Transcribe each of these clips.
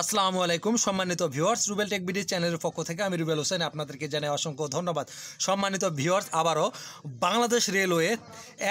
আসসালামু আলাইকুম সম্মানিত ভিউয়ার্স রুবেল টেক বিডি চ্যানেলের পক্ষ থেকে আমি রুবেল হোসেন আপনাদেরকে জানাই অসংখ্য ধন্যবাদ সম্মানিত ভিউয়ার্স আবারও বাংলাদেশ রেলওয়ে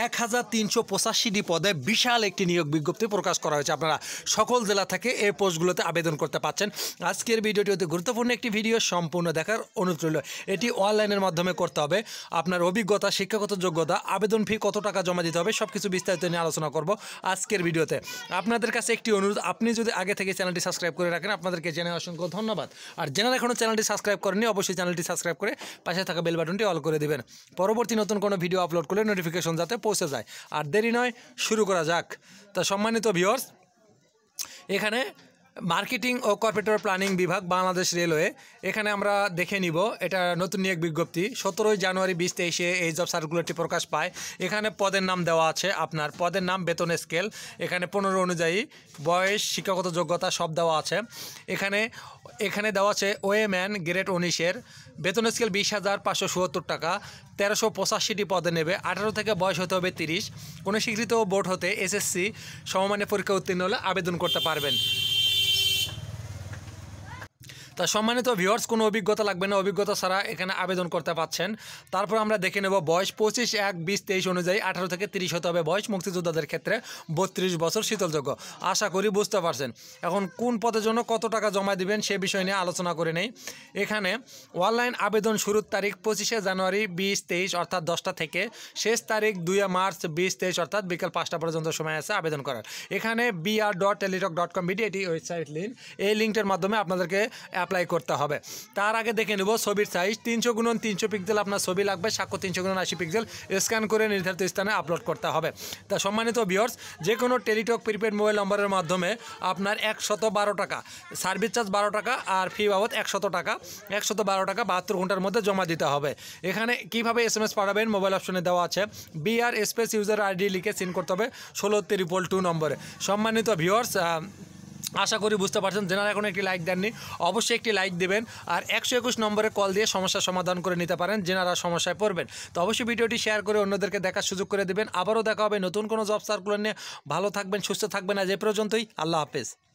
এক হাজার তিনশো পঁচাশিটি পদে বিশাল একটি নিয়োগ বিজ্ঞপ্তি প্রকাশ করা হয়েছে আপনারা সকল জেলা থেকে এই পোস্টগুলোতে আবেদন করতে পাচ্ছেন আজকের ভিডিওটি অতি গুরুত্বপূর্ণ একটি ভিডিও সম্পূর্ণ দেখার অনুরোধ রইল এটি অনলাইনের মাধ্যমে করতে হবে আপনার অভিজ্ঞতা শিক্ষাগত যোগ্যতা আবেদন ফি কত টাকা জমা দিতে হবে সব কিছু বিস্তারিত নিয়ে আলোচনা করব আজকের ভিডিওতে আপনাদের কাছে একটি অনুরোধ আপনি যদি আগে থেকে চ্যানেলটি সাবস্ক্রাইব করে রাখেন আপনাদেরকে জেনে অসংখ্য ধন্যবাদ আর যারা এখনও চ্যানেলটি সাবস্ক্রাইব করেননি অবশ্যই চ্যানেলটি সাবস্ক্রাইব করে পাশে থাকা বেল বাটনটি অল করে দেবেন পরবর্তী নতুন কোনো ভিডিও আপলোড করলে নোটিফিকেশন যাতে পৌঁছে যায় আর দেরি নয় শুরু করা যাক তা সম্মানিত ভিওর্স এখানে মার্কেটিং ও কর্পোরেটর প্ল্যানিং বিভাগ বাংলাদেশ রেলওয়ে এখানে আমরা দেখে নিব এটা নতুন এক বিজ্ঞপ্তি সতেরোই জানুয়ারি বিশ তেইশে এই জব সার্কুলারটি প্রকাশ পায় এখানে পদের নাম দেওয়া আছে আপনার পদের নাম বেতন স্কেল এখানে পনেরো অনুযায়ী বয়স শিক্ষাগত যোগ্যতা সব দেওয়া আছে এখানে এখানে দেওয়া আছে ওএমএন গ্রেড উনিশের বেতন স্কেল বিশ হাজার পাঁচশো সুয়াত্তর টাকা তেরোশো পঁচাশিটি পদে নেবে আঠারো থেকে বয়স হতে হবে তিরিশ কোনো স্বীকৃত বোর্ড হতে এসএসসি সমমানের পরীক্ষা উত্তীর্ণ হলে আবেদন করতে পারবেন তা সম্মানিত ভিউয়ার্স কোনো অভিজ্ঞতা লাগবে না অভিজ্ঞতা ছাড়া এখানে আবেদন করতে পাচ্ছেন তারপর আমরা দেখে নেব বয়স পঁচিশ এক বিশ তেইশ অনুযায়ী আঠারো থেকে তিরিশ হতে হবে বয়স মুক্তিযোদ্ধাদের ক্ষেত্রে বত্রিশ বছর শীতলযোগ্য আশা করি বুঝতে পারছেন এখন কোন পদের জন্য কত টাকা জমা দিবেন সে বিষয় নিয়ে আলোচনা করে নেই এখানে অনলাইন আবেদন শুরুর তারিখ পঁচিশে জানুয়ারি বিশ তেইশ অর্থাৎ দশটা থেকে শেষ তারিখ দুই মার্চ বিশ তেইশ অর্থাৎ বিকাল পাঁচটা পর্যন্ত সময় আছে আবেদন করার এখানে BR dot Teletalk dot com video এটি ওয়েবসাইট লিঙ্ক এই লিঙ্কটার মাধ্যমে আপনাদেরকে অ্যাপ্লাই করতে হবে তার আগে দেখে নেব ছবির সাইজ তিনশো গুণন তিনশো পিক্সেল আপনার ছবি লাগবে সাক্ষ্য তিনশো গুণন আশি পিক্সেল স্ক্যান করে নির্ধারিত স্থানে আপলোড করতে হবে তা সম্মানিত ভিওর্স যে কোনো টেলিটক প্রিপেড মোবাইল নম্বরের মাধ্যমে আপনার একশত বারো টাকা সার্ভিস চার্জ বারো টাকা আর ফি বাবদ একশত টাকা একশত বারো টাকা বাহাত্তর ঘন্টার মধ্যে জমা দিতে হবে এখানে কিভাবে এস এম এস পাঠাবেন মোবাইল অপশনে দেওয়া আছে বিআর স্পেস ইউজার আইডি লিখে সিন করতে হবে ষোলো ত্রিপল টু নম্বরে সম্মানিত ভিওর্স আশা করি বুঝতে পারছেন যেনারা এখন একটি লাইক দেননি অবশ্যই একটি লাইক দেবেন আর একশো একুশ নম্বরে কল দিয়ে সমস্যার সমাধান করে নিতে পারেন যেনারা সমস্যায় পড়বেন তো অবশ্যই ভিডিওটি শেয়ার করে অন্যদেরকে দেখার সুযোগ করে দেবেন আবারও দেখা হবে নতুন কোনো জব সার্কুলার নিয়ে ভালো থাকবেন সুস্থ থাকবেন আজ এ পর্যন্তই আল্লাহ হাফেজ